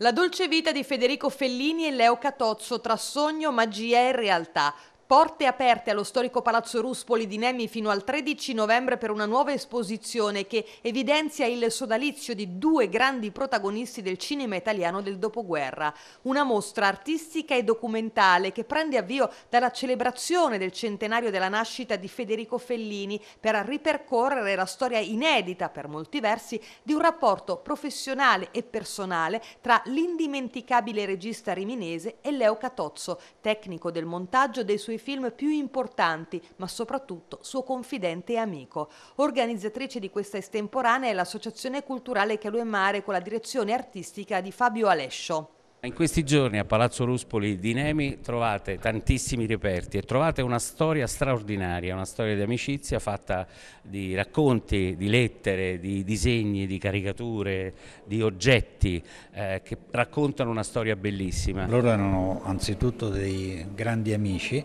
La dolce vita di Federico Fellini e Leo Catozzo tra sogno, magia e realtà. Porte aperte allo storico Palazzo Ruspoli di Nemi fino al 13 novembre per una nuova esposizione che evidenzia il sodalizio di due grandi protagonisti del cinema italiano del dopoguerra. Una mostra artistica e documentale che prende avvio dalla celebrazione del centenario della nascita di Federico Fellini per ripercorrere la storia inedita, per molti versi, di un rapporto professionale e personale tra l'indimenticabile regista riminese e Leo Catozzo, tecnico del montaggio dei suoi suoi film più importanti, ma soprattutto suo confidente e amico. Organizzatrice di questa estemporanea è l'Associazione Culturale Calue Mare con la direzione artistica di Fabio Alescio. In questi giorni a Palazzo Ruspoli di Nemi trovate tantissimi reperti e trovate una storia straordinaria, una storia di amicizia fatta di racconti, di lettere, di disegni, di caricature, di oggetti eh, che raccontano una storia bellissima. Loro erano anzitutto dei grandi amici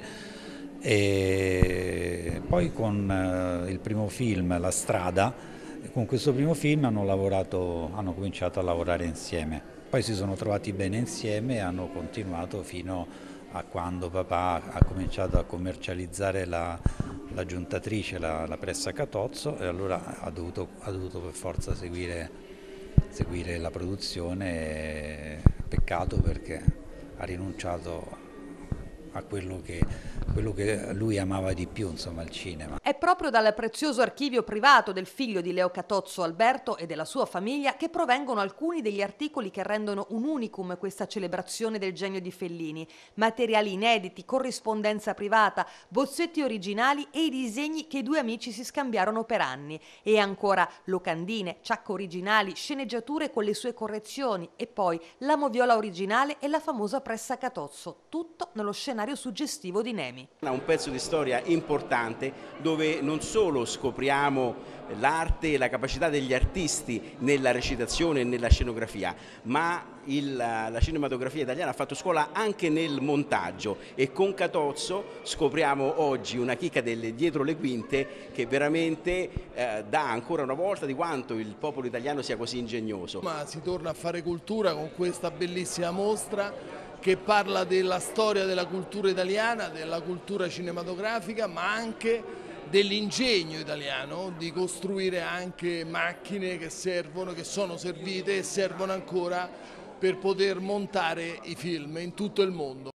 e poi con eh, il primo film La strada, con questo primo film hanno, lavorato, hanno cominciato a lavorare insieme. Poi si sono trovati bene insieme e hanno continuato fino a quando papà ha cominciato a commercializzare la, la giuntatrice, la, la, pressa Catozzo e allora ha dovuto, ha dovuto per forza seguire, seguire la produzione, peccato perché ha rinunciato a quello che quello che lui amava di più, insomma, il cinema. È proprio dal prezioso archivio privato del figlio di Leo Catozzo Alberto e della sua famiglia che provengono alcuni degli articoli che rendono un unicum questa celebrazione del genio di Fellini. Materiali inediti, corrispondenza privata, bozzetti originali e i disegni che i due amici si scambiarono per anni. E ancora locandine, ciacco originali, sceneggiature con le sue correzioni e poi la moviola originale e la famosa pressa Catozzo, tutto nello scenario suggestivo di Nemi anni. È un pezzo di storia importante dove non solo scopriamo l'arte e la capacità degli artisti nella recitazione e nella scenografia, ma il, la cinematografia italiana ha fatto scuola anche nel montaggio e con Catozzo scopriamo oggi una chicca delle dietro le quinte che veramente eh, dà ancora una volta di quanto il popolo italiano sia così ingegnoso. Ma si torna a fare cultura con questa bellissima mostra che parla della storia della cultura italiana, della cultura cinematografica, ma anche dell'ingegno italiano di costruire anche macchine che servono, che sono servite e servono ancora per poter montare i film in tutto il mondo.